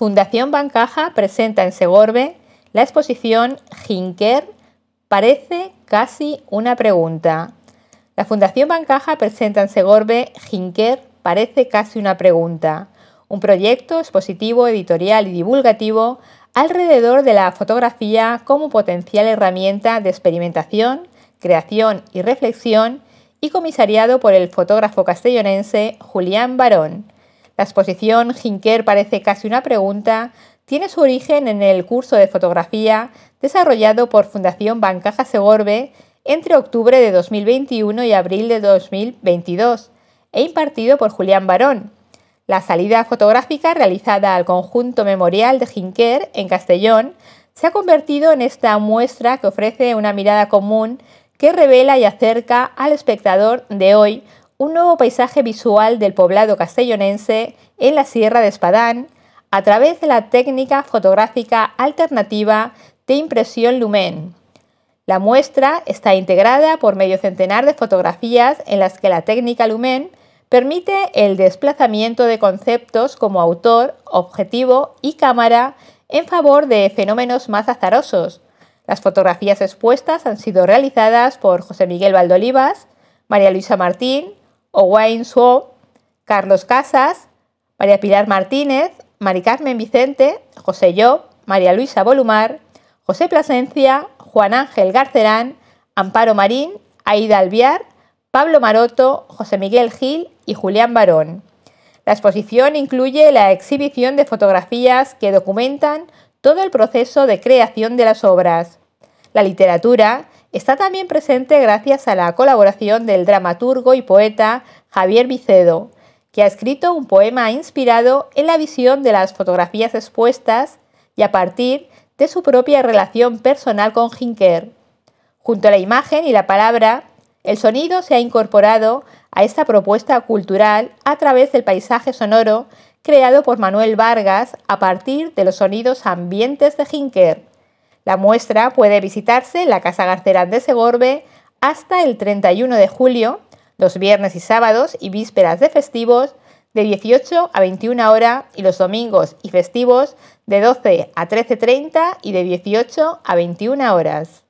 Fundación Bancaja presenta en Segorbe la exposición Jinker parece casi una pregunta. La Fundación Bancaja presenta en Segorbe Jinker parece casi una pregunta, un proyecto expositivo, editorial y divulgativo alrededor de la fotografía como potencial herramienta de experimentación, creación y reflexión y comisariado por el fotógrafo castellonense Julián Barón la exposición Jinker parece casi una pregunta, tiene su origen en el curso de fotografía desarrollado por Fundación Bancaja Segorbe entre octubre de 2021 y abril de 2022 e impartido por Julián Barón. La salida fotográfica realizada al conjunto memorial de Jinker en Castellón se ha convertido en esta muestra que ofrece una mirada común que revela y acerca al espectador de hoy un nuevo paisaje visual del poblado castellonense en la Sierra de Espadán a través de la técnica fotográfica alternativa de impresión lumen. La muestra está integrada por medio centenar de fotografías en las que la técnica lumen permite el desplazamiento de conceptos como autor, objetivo y cámara en favor de fenómenos más azarosos. Las fotografías expuestas han sido realizadas por José Miguel Valdolivas, María Luisa Martín, Owain Suo, Carlos Casas, María Pilar Martínez, María Carmen Vicente, José Yo, María Luisa Bolumar, José Plasencia, Juan Ángel Garcerán, Amparo Marín, Aida Alviar, Pablo Maroto, José Miguel Gil y Julián Barón. La exposición incluye la exhibición de fotografías que documentan todo el proceso de creación de las obras, la literatura Está también presente gracias a la colaboración del dramaturgo y poeta Javier Vicedo, que ha escrito un poema inspirado en la visión de las fotografías expuestas y a partir de su propia relación personal con Hinker. Junto a la imagen y la palabra, el sonido se ha incorporado a esta propuesta cultural a través del paisaje sonoro creado por Manuel Vargas a partir de los sonidos ambientes de Hinker. La muestra puede visitarse en la Casa Garcerán de Segorbe hasta el 31 de julio, los viernes y sábados y vísperas de festivos de 18 a 21 horas y los domingos y festivos de 12 a 13.30 y de 18 a 21 horas.